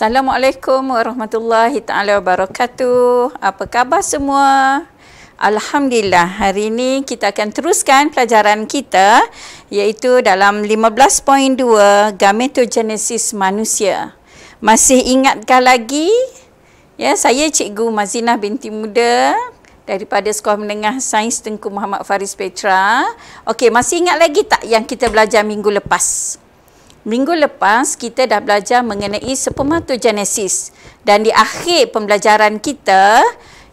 Assalamualaikum warahmatullahi taala wabarakatuh. Apa khabar semua? Alhamdulillah, hari ini kita akan teruskan pelajaran kita iaitu dalam 15.2 Gametogenesis Manusia. Masih ingatkah lagi? Ya, saya Cikgu Mazinah binti muda daripada Sekolah Menengah Sains Tengku Muhammad Faris Petra. Okey, masih ingat lagi tak yang kita belajar minggu lepas? Minggu lepas kita dah belajar mengenai spermatogenesis dan di akhir pembelajaran kita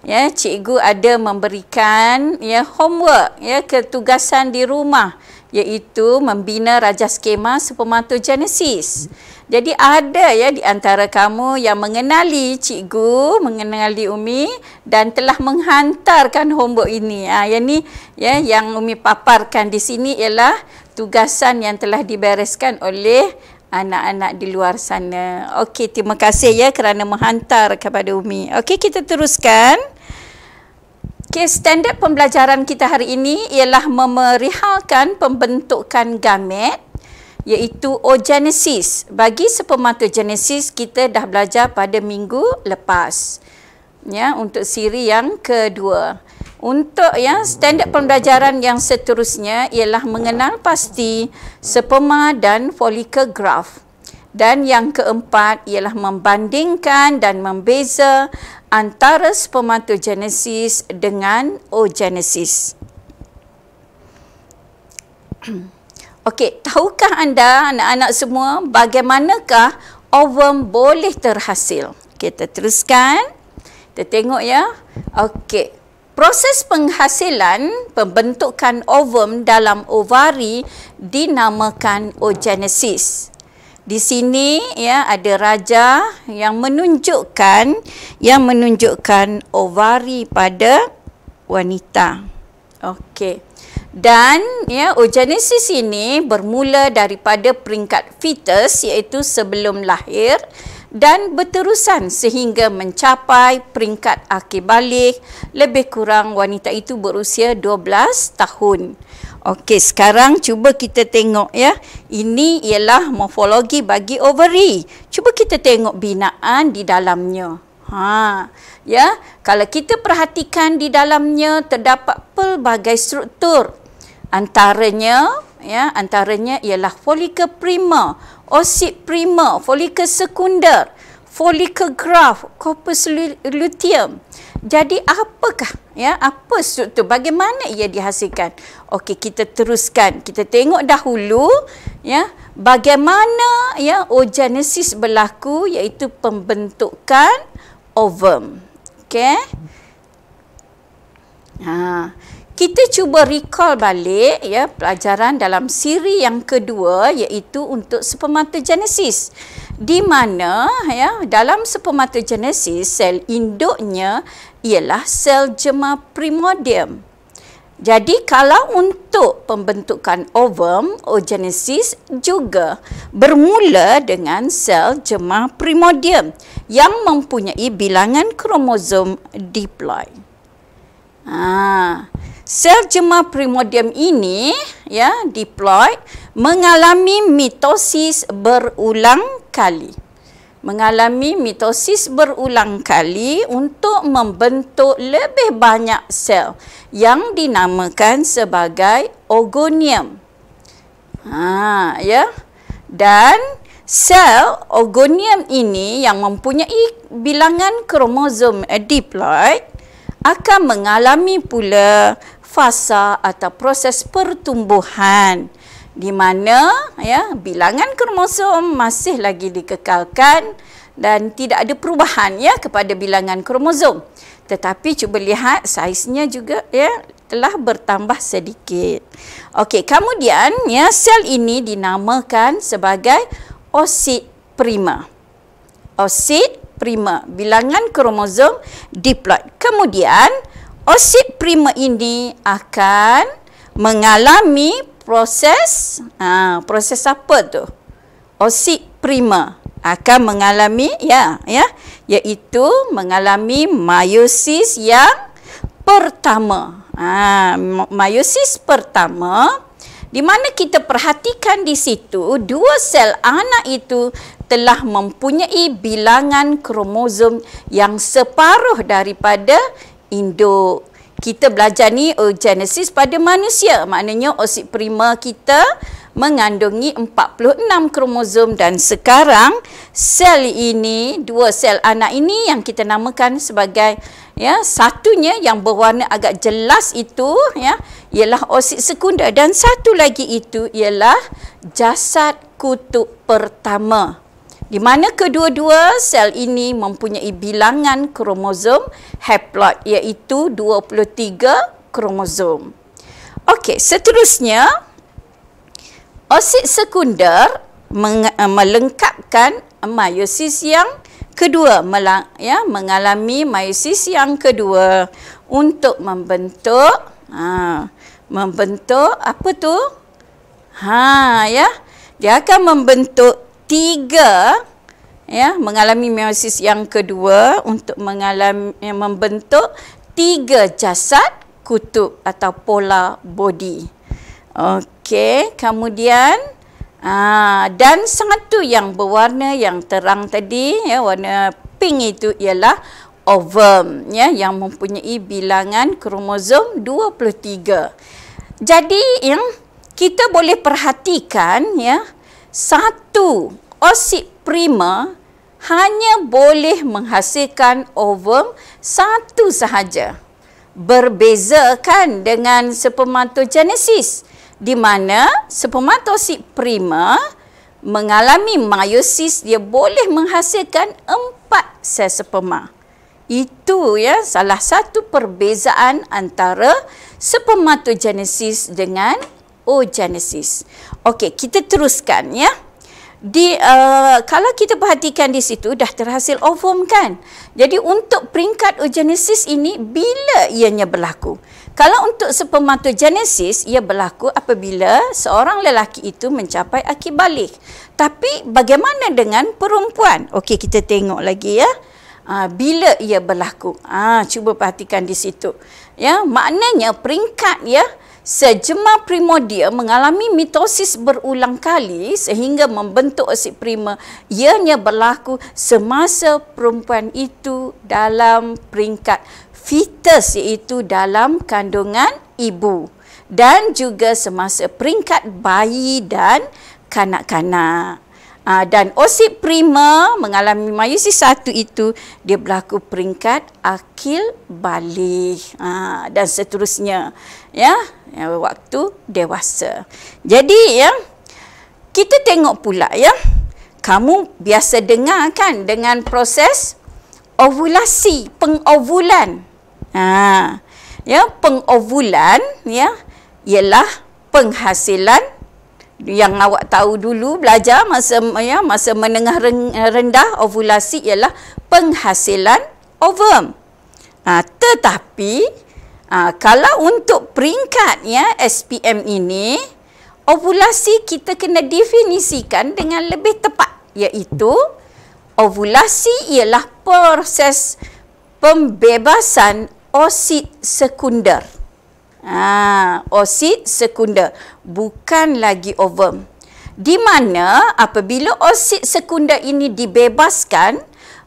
ya cikgu ada memberikan ya homework ya ketugasan di rumah iaitu membina rajah skema spermatogenesis. Jadi ada ya di antara kamu yang mengenali cikgu, mengenali Umi dan telah menghantarkan homework ini. Ah ha, yang ni ya yang Umi paparkan di sini ialah tugasan yang telah dibereskan oleh anak-anak di luar sana. Okey, terima kasih ya kerana menghantar kepada Umi. Okey, kita teruskan. Okay, standard pembelajaran kita hari ini ialah memerihalkan pembentukan gamet iaitu ogenesis. Bagi spermatogenesis kita dah belajar pada minggu lepas. Ya, untuk siri yang kedua. Untuk yang standard pembelajaran yang seterusnya ialah mengenal pasti sperma dan follicle graft. Dan yang keempat ialah membandingkan dan membeza antara spermatogenesis dengan oogenesis. Okey, tahukah anda anak-anak semua bagaimanakah ovum boleh terhasil? Kita teruskan. Kita tengok ya. Okey. Proses penghasilan pembentukan ovum dalam ovari dinamakan oogenesis. Di sini ya ada raja yang menunjukkan yang menunjukkan ovari pada wanita. Okey. Dan ya oogenesis ini bermula daripada peringkat fetus iaitu sebelum lahir dan berterusan sehingga mencapai peringkat akhir balik lebih kurang wanita itu berusia 12 tahun. Okey, sekarang cuba kita tengok ya. Ini ialah morfologi bagi ovary. Cuba kita tengok binaan di dalamnya. Ha, ya. Kalau kita perhatikan di dalamnya terdapat pelbagai struktur. Antaranya ya, antaranya ialah folikel prima osit prima, folikel sekunder, folikel graft, corpus luteum. Jadi apakah ya apa struktur bagaimana ia dihasilkan? Okey kita teruskan. Kita tengok dahulu ya bagaimana ya oogenesis berlaku iaitu pembentukan ovum. Okey. Ha kita cuba recall balik ya pelajaran dalam siri yang kedua iaitu untuk spermatogenesis di mana ya dalam spermatogenesis sel induknya ialah sel jema primordium jadi kalau untuk pembentukan ovum oogenesis oh, juga bermula dengan sel jema primordium yang mempunyai bilangan kromosom diploid. Ah, sel jemah primordium ini ya diploid mengalami mitosis berulang kali mengalami mitosis berulang kali untuk membentuk lebih banyak sel yang dinamakan sebagai ogonium. Ha, ya. Dan sel ogonium ini yang mempunyai bilangan kromosom diploid akan mengalami pula fasa atau proses pertumbuhan di mana ya bilangan kromosom masih lagi dikekalkan dan tidak ada perubahan ya kepada bilangan kromosom tetapi cuba lihat saiznya juga ya telah bertambah sedikit. Okey, kemudian ya sel ini dinamakan sebagai osit prima. Osit prima, bilangan kromosom diploid. Kemudian oksid prima ini akan mengalami proses ha, proses apa tu? Oksid prima akan mengalami ya ya yaitu mengalami meiosis yang pertama. Ha, meiosis pertama di mana kita perhatikan di situ dua sel anak itu telah mempunyai bilangan kromosom yang separuh daripada induk. Kita belajar ni genesis pada manusia. Maknanya osit prima kita mengandungi 46 kromosom dan sekarang sel ini, dua sel anak ini yang kita namakan sebagai ya satunya yang berwarna agak jelas itu ya ialah osit sekunder dan satu lagi itu ialah jasad kutub pertama di mana kedua-dua sel ini mempunyai bilangan kromosom haploid iaitu 23 kromosom. Okey, seterusnya osit sekunder eh, melengkapkan meiosis yang kedua melang- ya mengalami meiosis yang kedua untuk membentuk ha, membentuk apa tu? Ha ya. Dia akan membentuk tiga ya mengalami meiosis yang kedua untuk mengalami yang membentuk tiga jasad kutub atau pola body. Okey, kemudian aa, ah, dan satu yang berwarna yang terang tadi ya warna pink itu ialah ovum ya yang mempunyai bilangan kromosom 23. Jadi yang kita boleh perhatikan ya satu osip prima hanya boleh menghasilkan ovum satu sahaja. Berbeza kan dengan spermatogenesis di mana spermatosit prima mengalami meiosis dia boleh menghasilkan empat sel sperma. Itu ya salah satu perbezaan antara spermatogenesis dengan oogenesis. Okey, kita teruskan ya. Di uh, kalau kita perhatikan di situ dah terhasil ovum kan. Jadi untuk peringkat oogenesis ini bila ianya berlaku? Kalau untuk spermatogenesis ia berlaku apabila seorang lelaki itu mencapai akil balik. Tapi bagaimana dengan perempuan? Okey, kita tengok lagi ya. Uh, bila ia berlaku? Ah, cuba perhatikan di situ. Ya, maknanya peringkat ya. Sejema primordia mengalami mitosis berulang kali sehingga membentuk asid prima ianya berlaku semasa perempuan itu dalam peringkat fetus iaitu dalam kandungan ibu dan juga semasa peringkat bayi dan kanak-kanak. Ah, dan osip prima mengalami mayusi satu itu dia berlaku peringkat akil balik ah, dan seterusnya ya ya, waktu dewasa. Jadi ya kita tengok pula ya. Kamu biasa dengar kan dengan proses ovulasi, pengovulan. Ha. Ya, pengovulan ya ialah penghasilan yang awak tahu dulu belajar masa ya masa menengah rendah ovulasi ialah penghasilan ovum. Ha, tetapi Ha, kalau untuk peringkat ya SPM ini, ovulasi kita kena definisikan dengan lebih tepat iaitu ovulasi ialah proses pembebasan osit sekunder. Ha, osit sekunder bukan lagi ovum. Di mana apabila osit sekunder ini dibebaskan,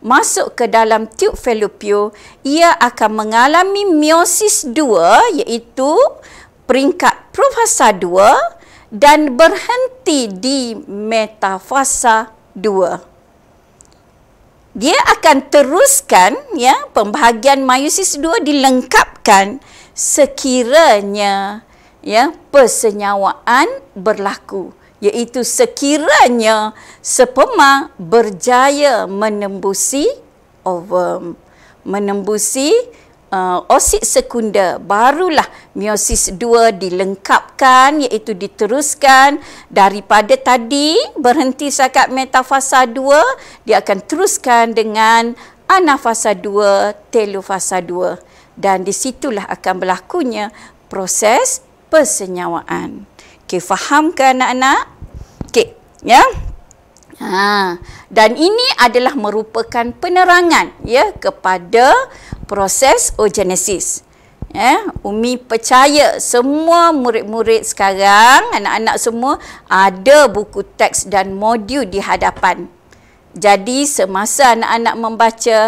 masuk ke dalam tube fallopio, ia akan mengalami meiosis 2 iaitu peringkat profasa 2 dan berhenti di metafasa 2. Dia akan teruskan ya pembahagian meiosis 2 dilengkapkan sekiranya ya persenyawaan berlaku iaitu sekiranya sperma berjaya menembusi ovum menembusi uh, osit sekunder barulah meiosis 2 dilengkapkan iaitu diteruskan daripada tadi berhenti sekat metafasa 2 dia akan teruskan dengan anafasa 2 telofasa 2 dan di situlah akan berlakunya proses persenyawaan Okey, faham ke anak-anak? Okey, ya. Ha. Dan ini adalah merupakan penerangan ya kepada proses oogenesis. Ya, Umi percaya semua murid-murid sekarang, anak-anak semua ada buku teks dan modul di hadapan. Jadi semasa anak-anak membaca,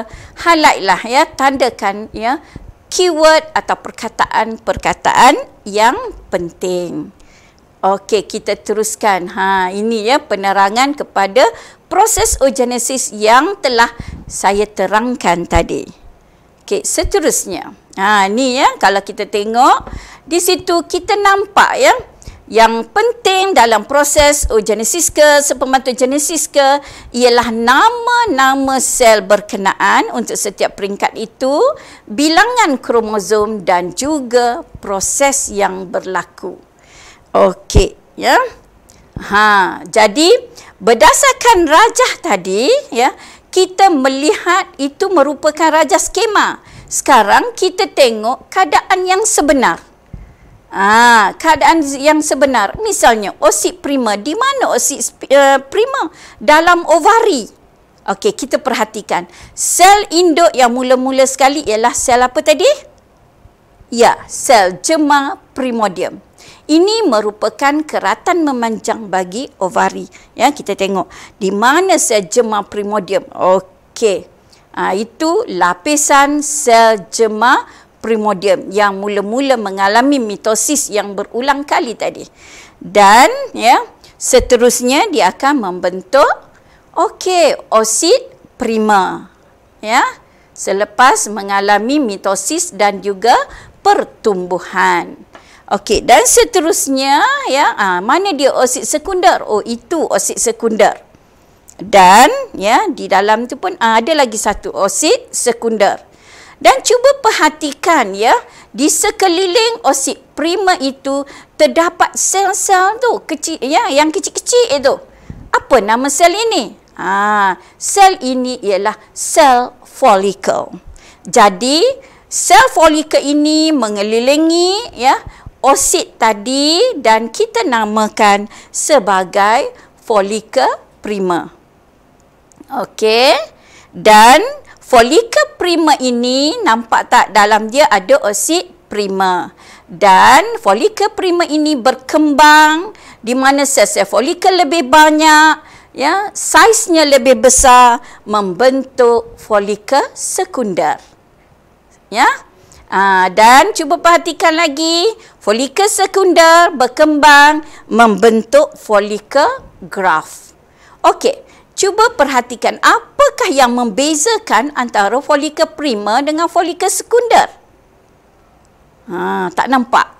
highlightlah ya, tandakan ya keyword atau perkataan-perkataan yang penting. Okey, kita teruskan. Ha, ini ya penerangan kepada proses oogenesis yang telah saya terangkan tadi. Okey, seterusnya. Ha, ni ya kalau kita tengok di situ kita nampak ya yang penting dalam proses oogenesis ke spermatogenesis ke ialah nama-nama sel berkenaan untuk setiap peringkat itu, bilangan kromosom dan juga proses yang berlaku. Okey, ya. Ha, jadi berdasarkan rajah tadi, ya, kita melihat itu merupakan rajah skema. Sekarang kita tengok keadaan yang sebenar. Ah, ha, keadaan yang sebenar. Misalnya oksid prima di mana oksid uh, eh, prima? Dalam ovari. Okey, kita perhatikan. Sel induk yang mula-mula sekali ialah sel apa tadi? Ya, sel jema primordium. Ini merupakan keratan memanjang bagi ovari. Ya, kita tengok di mana sel jema primordium. Okey. Ha, itu lapisan sel jema primordium yang mula-mula mengalami mitosis yang berulang kali tadi. Dan ya, seterusnya dia akan membentuk okey, oosit prima. Ya. Selepas mengalami mitosis dan juga pertumbuhan. Okey, dan seterusnya ya, ah, mana dia oksid sekunder? Oh, itu oksid sekunder. Dan ya, di dalam tu pun ah, ada lagi satu oksid sekunder. Dan cuba perhatikan ya, di sekeliling oksid prima itu terdapat sel-sel tu kecil ya, yang kecil-kecil itu. Apa nama sel ini? Ah, sel ini ialah sel folikel. Jadi, sel folikel ini mengelilingi ya, osit tadi dan kita namakan sebagai folikel prima. Okey. Dan folikel prima ini nampak tak dalam dia ada osit prima. Dan folikel prima ini berkembang di mana sel-sel folika lebih banyak, ya, saiznya lebih besar membentuk folikel sekunder. Ya? Ha, dan cuba perhatikan lagi, folikel sekunder berkembang membentuk folikel graf. Okey, cuba perhatikan apakah yang membezakan antara folikel prima dengan folikel sekunder. Ha, tak nampak.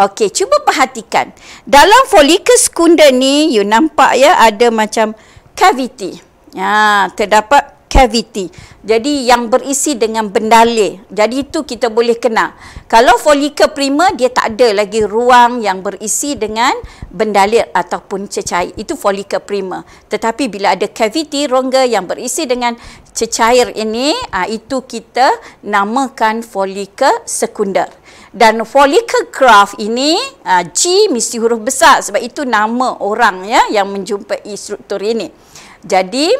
Okey, cuba perhatikan. Dalam folikel sekunder ni, you nampak ya ada macam cavity. Ya, terdapat cavity. Jadi yang berisi dengan bendale. Jadi itu kita boleh kenal. Kalau folikel prima dia tak ada lagi ruang yang berisi dengan bendale ataupun cecair. Itu folikel prima. Tetapi bila ada cavity rongga yang berisi dengan cecair ini, ah itu kita namakan folikel sekunder. Dan folika graft ini ah, G mesti huruf besar sebab itu nama orang ya yang menjumpai struktur ini. Jadi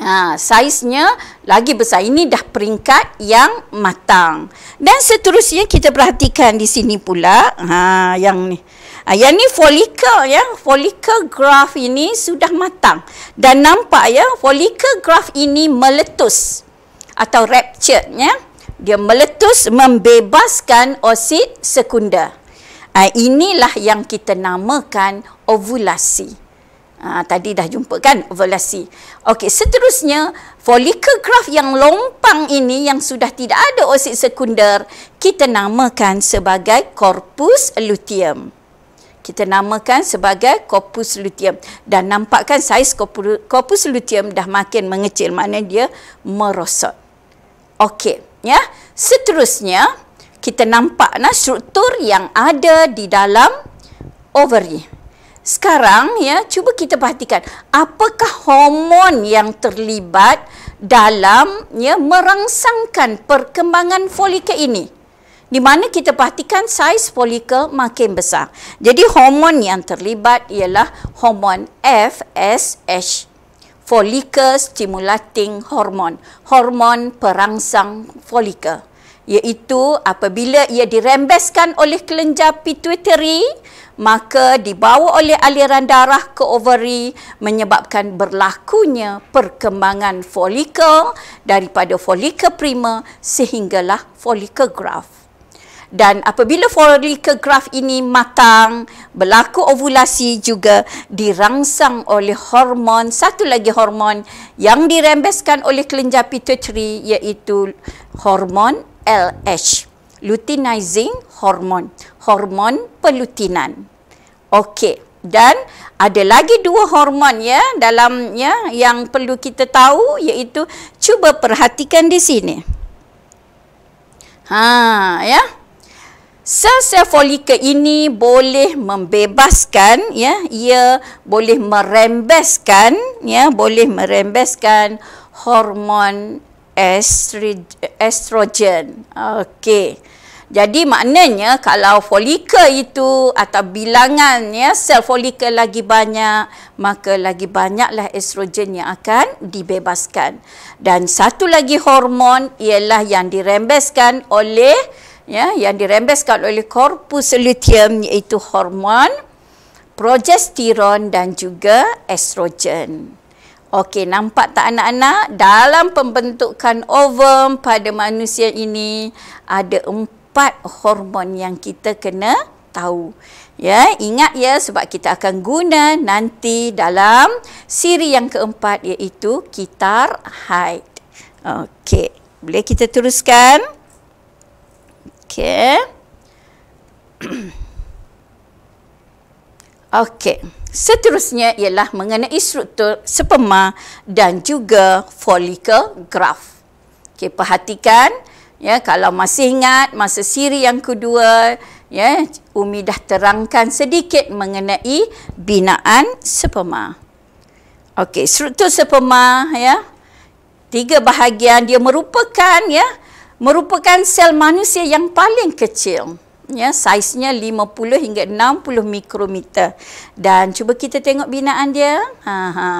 Ha, saiznya lagi besar. Ini dah peringkat yang matang. Dan seterusnya kita perhatikan di sini pula. Ha, yang ni. Ha, yang ni folikel ya. Folikel graf ini sudah matang. Dan nampak ya folikel graf ini meletus. Atau raptured ya. Dia meletus membebaskan osit sekunder. Ha, inilah yang kita namakan Ovulasi. Ha, tadi dah jumpa kan ovulasi. Okey, seterusnya follicle graft yang lompang ini yang sudah tidak ada oksid sekunder kita namakan sebagai corpus luteum. Kita namakan sebagai corpus luteum dan nampakkan saiz corpus luteum dah makin mengecil mana dia merosot. Okey, ya. Seterusnya kita nampaklah struktur yang ada di dalam ovary sekarang ya cuba kita perhatikan apakah hormon yang terlibat dalam ya merangsangkan perkembangan folikel ini di mana kita perhatikan saiz folikel makin besar jadi hormon yang terlibat ialah hormon FSH Follicle stimulating hormon hormon perangsang folikel iaitu apabila ia dirembeskan oleh kelenjar pituitary maka dibawa oleh aliran darah ke ovari menyebabkan berlakunya perkembangan folikel daripada folikel prima sehinggalah folikel graf Dan apabila folikel graft ini matang, berlaku ovulasi juga dirangsang oleh hormon, satu lagi hormon yang dirembeskan oleh kelenjar pituitary iaitu hormon LH, luteinizing hormon, hormon pelutinan. Okey. Dan ada lagi dua hormon ya dalamnya yang perlu kita tahu iaitu cuba perhatikan di sini. Ha ya. Sel-sel folikel ini boleh membebaskan ya, ia boleh merembeskan ya, boleh merembeskan hormon estrogen. Okey. Jadi maknanya kalau folikel itu atau bilangan ya sel folikel lagi banyak, maka lagi banyaklah estrogen yang akan dibebaskan. Dan satu lagi hormon ialah yang dirembeskan oleh ya yang dirembeskan oleh corpus luteum iaitu hormon progesteron dan juga estrogen. Okey, nampak tak anak-anak? Dalam pembentukan ovum pada manusia ini ada empat empat hormon yang kita kena tahu. Ya, ingat ya sebab kita akan guna nanti dalam siri yang keempat iaitu kitar haid. Okey, boleh kita teruskan? Okey. Okey, seterusnya ialah mengenai struktur sperma dan juga follicle graft. Okey, perhatikan Ya, kalau masih ingat masa siri yang kedua, ya, Umi dah terangkan sedikit mengenai binaan sperma. Okey, struktur sperma ya. Tiga bahagian dia merupakan ya, merupakan sel manusia yang paling kecil. Ya, saiznya 50 hingga 60 mikrometer. Dan cuba kita tengok binaan dia. Ha ha.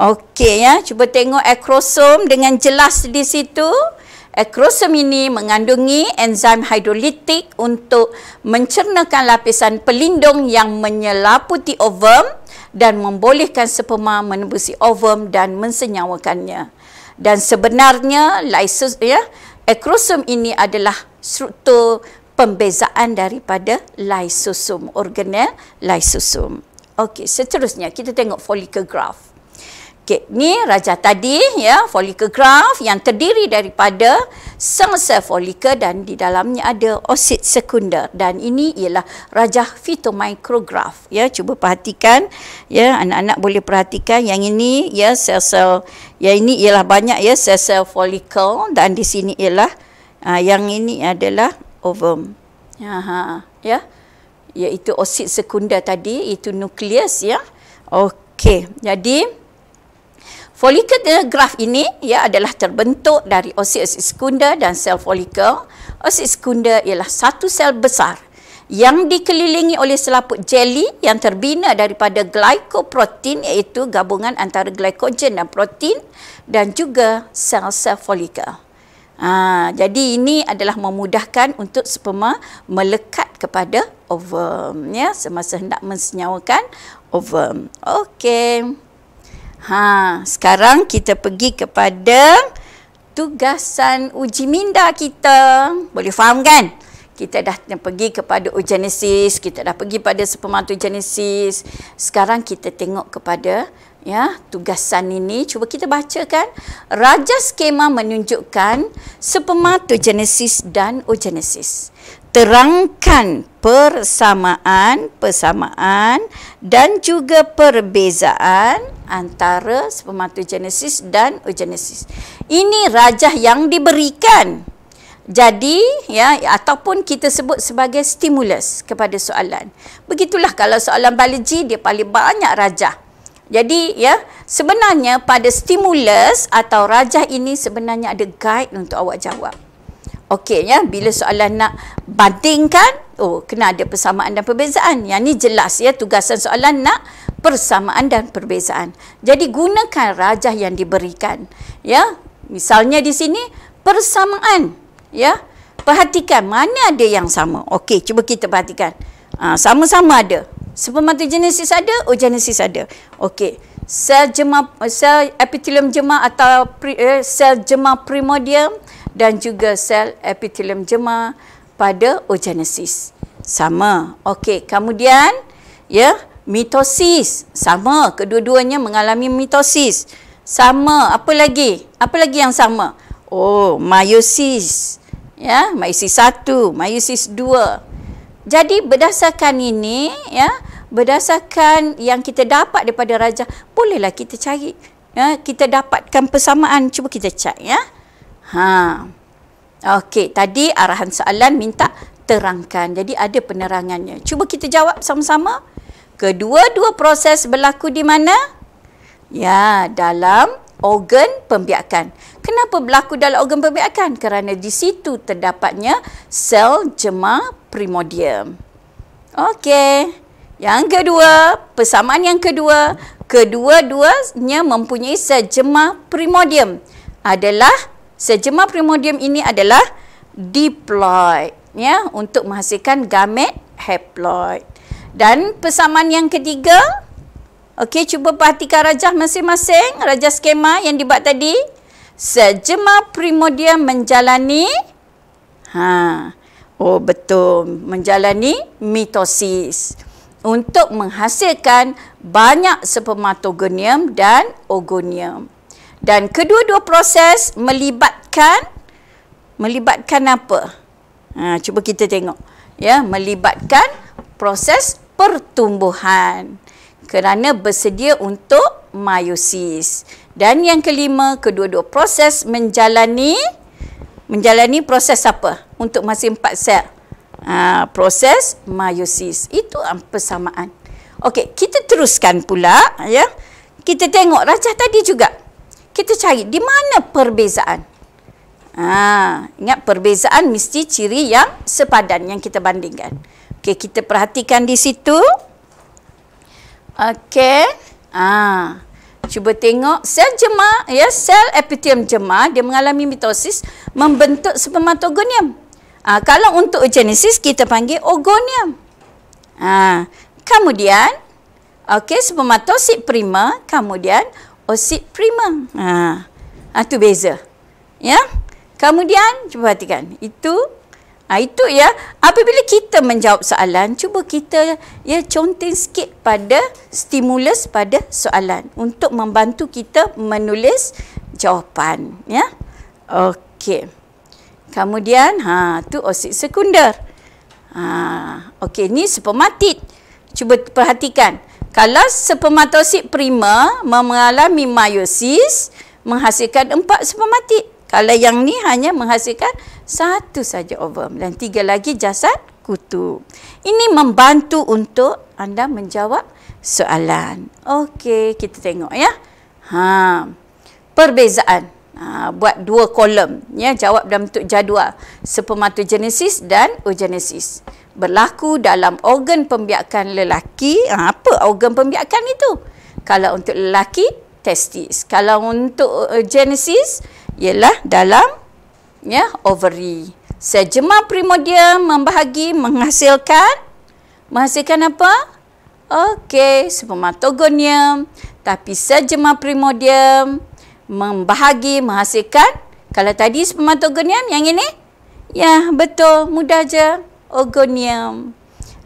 Okey ya, cuba tengok akrosom dengan jelas di situ. Acrosome ini mengandungi enzim hidrolitik untuk mencernakan lapisan pelindung yang menyelaputi ovum dan membolehkan sperma menembusi ovum dan mensenyawakannya. Dan sebenarnya lysos ya, acrosome ini adalah struktur pembezaan daripada lysosom organel Lysosom. Okey, seterusnya kita tengok follicle graft. Okey, ni rajah tadi ya, folikel graft yang terdiri daripada sel-sel folikel dan di dalamnya ada oosit sekunder dan ini ialah rajah fetomicrograph. Ya, cuba perhatikan ya, anak-anak boleh perhatikan yang ini ya sel-sel. ya ini ialah banyak ya sel-sel folikel dan di sini ialah uh, yang ini adalah ovum. Aha, ya. Iaitu oosit sekunder tadi itu nukleus ya. Okey, jadi Folikel graf ini ya adalah terbentuk dari oosit sekunder dan sel folikel. Oosit sekunder ialah satu sel besar yang dikelilingi oleh selaput jeli yang terbina daripada glikoprotein iaitu gabungan antara glikogen dan protein dan juga sel-sel folikel. Ha, jadi ini adalah memudahkan untuk sperma melekat kepada ovum ya semasa hendak mensenyawakan ovum. Okey. Ha, sekarang kita pergi kepada tugasan uji minda kita. Boleh faham kan? Kita dah pergi kepada ujianesis, kita dah pergi pada ujianesis. Sekarang kita tengok kepada ya tugasan ini. Cuba kita baca kan. Raja skema menunjukkan ujianesis dan ujianesis terangkan persamaan persamaan dan juga perbezaan antara spermatogenesis dan oogenesis. Ini rajah yang diberikan. Jadi ya ataupun kita sebut sebagai stimulus kepada soalan. Begitulah kalau soalan biologi dia paling banyak rajah. Jadi ya sebenarnya pada stimulus atau rajah ini sebenarnya ada guide untuk awak jawab. Okey ya, bila soalan nak bandingkan, oh kena ada persamaan dan perbezaan. Yang ni jelas ya tugasan soalan nak persamaan dan perbezaan. Jadi gunakan rajah yang diberikan. Ya. Misalnya di sini persamaan, ya. Perhatikan mana ada yang sama. Okey, cuba kita perhatikan. Ah, sama-sama ada. Spermatogenesis genesis ada, oogenesis oh, ada. Okey. Sel jema sel epitelium jema atau pre, eh, sel jema primordium dan juga sel epitelium jema pada ogenesis. Sama. Okey, kemudian ya, mitosis. Sama, kedua-duanya mengalami mitosis. Sama, apa lagi? Apa lagi yang sama? Oh, meiosis. Ya, meiosis 1, meiosis 2. Jadi berdasarkan ini ya, berdasarkan yang kita dapat daripada raja, bolehlah kita cari ya, kita dapatkan persamaan. Cuba kita cek ya. Ha. Okey, tadi arahan soalan minta terangkan. Jadi ada penerangannya. Cuba kita jawab sama-sama. Kedua-dua proses berlaku di mana? Ya, dalam organ pembiakan. Kenapa berlaku dalam organ pembiakan? Kerana di situ terdapatnya sel jema primordium. Okey. Yang kedua, persamaan yang kedua, kedua-duanya mempunyai sel jema primordium adalah Sejema primordium ini adalah diploid ya untuk menghasilkan gamet haploid. Dan persamaan yang ketiga okey cuba perhatikan rajah masing-masing rajah skema yang dibuat tadi sejema primordium menjalani ha oh betul menjalani mitosis untuk menghasilkan banyak spermatogonium dan ogonium dan kedua-dua proses melibatkan melibatkan apa? Ha cuba kita tengok. Ya, melibatkan proses pertumbuhan kerana bersedia untuk meiosis. Dan yang kelima, kedua-dua proses menjalani menjalani proses apa? Untuk masih empat sel. Ha, proses meiosis. Itu persamaan. Okey, kita teruskan pula ya. Kita tengok rajah tadi juga kita cari di mana perbezaan. Ha, ingat perbezaan mesti ciri yang sepadan yang kita bandingkan. Okey, kita perhatikan di situ. Okey. Ha. Cuba tengok sel jema, ya, sel epitelium jema dia mengalami mitosis membentuk spermatogonium. Ha, kalau untuk oogenesis kita panggil ogonium. Ha, kemudian okey spermatosit prima kemudian osit prima. Ha. ha tu beza. Ya. Kemudian cuba perhatikan. Itu ha, itu ya apabila kita menjawab soalan cuba kita ya conteng sikit pada stimulus pada soalan untuk membantu kita menulis jawapan ya. Okey. Kemudian ha tu osit sekunder. Ha okey ni supermatit. Cuba perhatikan. Kalau spermatosit prima mengalami meiosis menghasilkan empat spermatid. Kalau yang ni hanya menghasilkan satu saja ovum dan tiga lagi jasad kutu. Ini membantu untuk anda menjawab soalan. Okey, kita tengok ya. Ha. Perbezaan. Ha, buat dua kolom ya, jawab dalam bentuk jadual spermatogenesis dan oogenesis berlaku dalam organ pembiakan lelaki. Ha, apa organ pembiakan itu? Kalau untuk lelaki, testis. Kalau untuk uh, genesis, ialah dalam ya ovary. Sejema primordia membahagi menghasilkan menghasilkan apa? Okey, spermatogonium. Tapi sejema primordium membahagi menghasilkan kalau tadi spermatogonium yang ini? Ya, betul. Mudah je ogonium.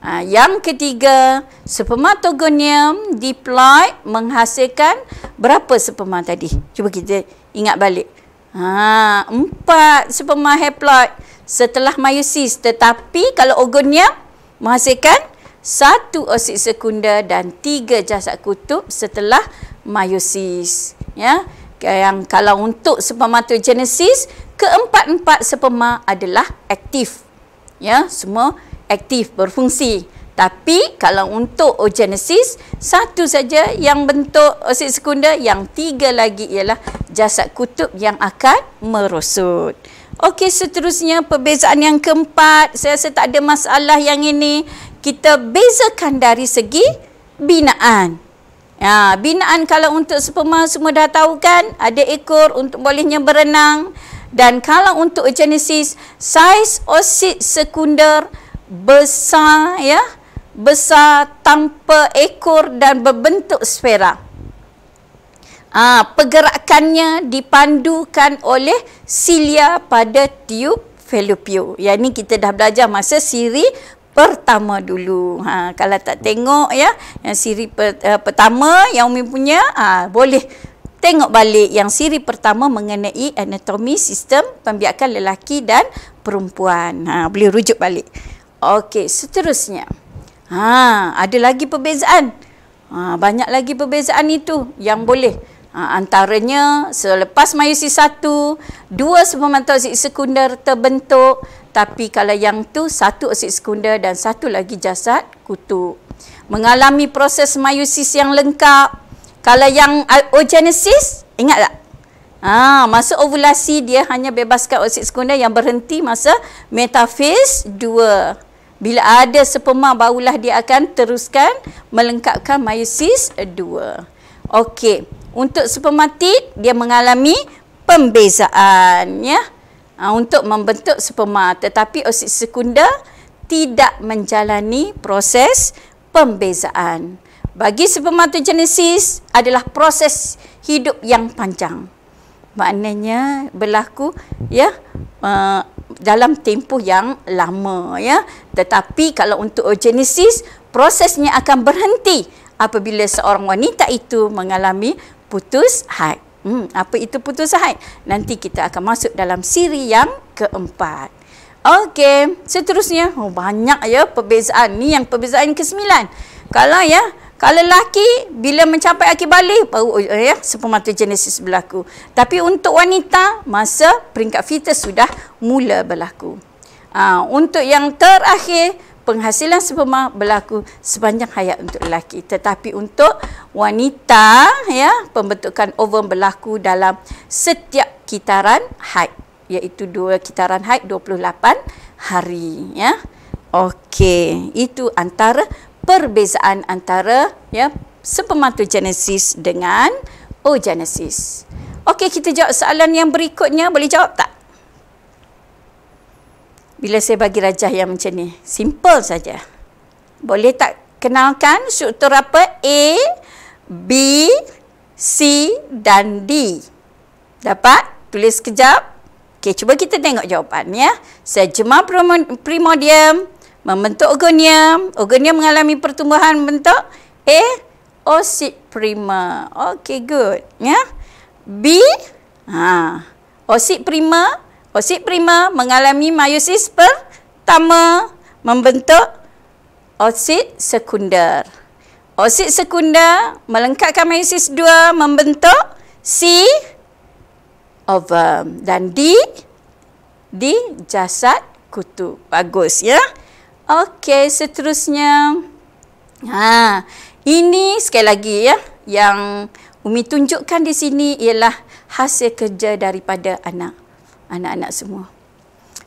Ha, yang ketiga, spermatogonium diploid menghasilkan berapa sperma tadi? Cuba kita ingat balik. Ha, empat sperma haploid setelah meiosis. Tetapi kalau ogonium menghasilkan satu osik sekunda dan tiga jasad kutub setelah meiosis. Ya, yang kalau untuk spermatogenesis, keempat-empat sperma adalah aktif ya semua aktif berfungsi tapi kalau untuk ogenesis satu saja yang bentuk osit sekunder yang tiga lagi ialah jasad kutub yang akan merosot okey seterusnya perbezaan yang keempat saya rasa tak ada masalah yang ini kita bezakan dari segi binaan ya binaan kalau untuk sperma semua dah tahu kan ada ekor untuk bolehnya berenang dan kalau untuk genesis saiz oosit sekunder besar ya besar tanpa ekor dan berbentuk sfera ha, pergerakannya dipandukan oleh silia pada tiub felupio Ya ini kita dah belajar masa siri pertama dulu. Ha kalau tak tengok ya yang siri per, uh, pertama yang Umi punya ah ha, boleh Tengok balik yang siri pertama mengenai anatomi sistem pembiakan lelaki dan perempuan. Ha, boleh rujuk balik. Okey, seterusnya. Ha, ada lagi perbezaan. Ha, banyak lagi perbezaan itu yang boleh. Ha, antaranya selepas mayusi satu, dua spermatozoid sekunder terbentuk. Tapi kalau yang tu satu osik sekunder dan satu lagi jasad kutu. Mengalami proses mayusis yang lengkap. Kalau yang uh, oogenesis, ingat tak? Ha, masa ovulasi dia hanya bebaskan oksid sekunder yang berhenti masa metafis 2. Bila ada sperma barulah dia akan teruskan melengkapkan meiosis 2. Okey, untuk spermatid dia mengalami pembezaan ya. Ha, untuk membentuk sperma tetapi oksid sekunder tidak menjalani proses pembezaan bagi spermatogenesis adalah proses hidup yang panjang. Maknanya berlaku ya uh, dalam tempoh yang lama ya. Tetapi kalau untuk oogenesis prosesnya akan berhenti apabila seorang wanita itu mengalami putus haid. Hmm, apa itu putus haid? Nanti kita akan masuk dalam siri yang keempat. Okey, seterusnya oh banyak ya perbezaan ni yang perbezaan ke-9. Kalau ya kalau lelaki bila mencapai akil balik baru eh, ya sepermata genesis berlaku. Tapi untuk wanita masa peringkat fetus sudah mula berlaku. Ha, untuk yang terakhir penghasilan sperma berlaku sepanjang hayat untuk lelaki tetapi untuk wanita ya pembentukan ovum berlaku dalam setiap kitaran haid iaitu dua kitaran haid 28 hari ya okey itu antara perbezaan antara ya spermatogenesis dengan oogenesis. Okey, kita jawab soalan yang berikutnya. Boleh jawab tak? Bila saya bagi rajah yang macam ni. Simple saja. Boleh tak kenalkan struktur apa? A, B, C dan D. Dapat? Tulis sekejap. Okey, cuba kita tengok jawapan ya. Sejema primordium membentuk ogonia. Ogonia mengalami pertumbuhan bentuk A, osid prima. Okey, good. Ya. Yeah. B, ha, osid prima. Osid prima mengalami meiosis pertama membentuk osid sekunder. Osid sekunder melengkapkan meiosis 2 membentuk C ovum dan D di jasad kutu. Bagus ya. Yeah? Okey, seterusnya. Ha, ini sekali lagi ya yang Umi tunjukkan di sini ialah hasil kerja daripada anak anak-anak semua.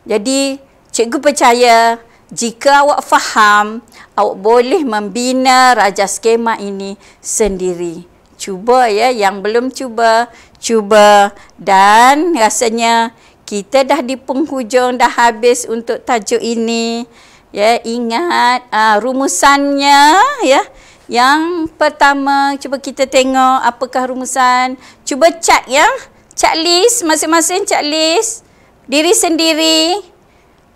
Jadi, cikgu percaya jika awak faham, awak boleh membina raja skema ini sendiri. Cuba ya, yang belum cuba, cuba dan rasanya kita dah di penghujung dah habis untuk tajuk ini ya ingat uh, rumusannya ya yang pertama cuba kita tengok apakah rumusan cuba cat ya list masing-masing list diri sendiri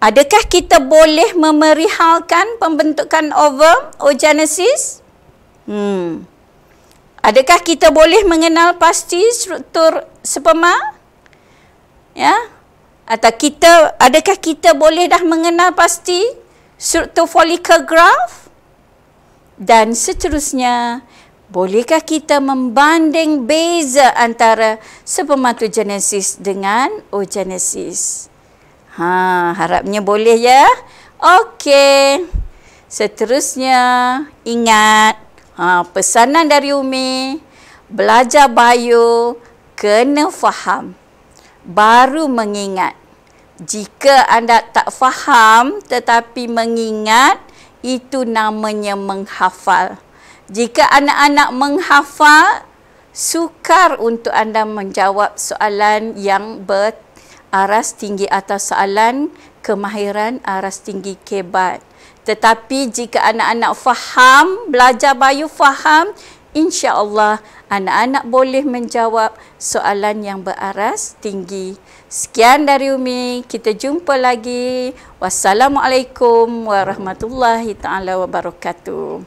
adakah kita boleh memerihalkan pembentukan ovum oogenesis hmm adakah kita boleh mengenal pasti struktur sperma ya atau kita adakah kita boleh dah mengenal pasti struktur folikel graf dan seterusnya bolehkah kita membanding beza antara spermatogenesis dengan oogenesis ha harapnya boleh ya okey seterusnya ingat ha pesanan dari Umi belajar bio kena faham baru mengingat jika anda tak faham tetapi mengingat, itu namanya menghafal. Jika anak-anak menghafal, sukar untuk anda menjawab soalan yang beraras tinggi atau soalan kemahiran aras tinggi kebat. Tetapi jika anak-anak faham, belajar bayu faham, insya-Allah anak-anak boleh menjawab soalan yang beraras tinggi. Sekian dari Umi, kita jumpa lagi. Wassalamualaikum warahmatullahi taala wabarakatuh.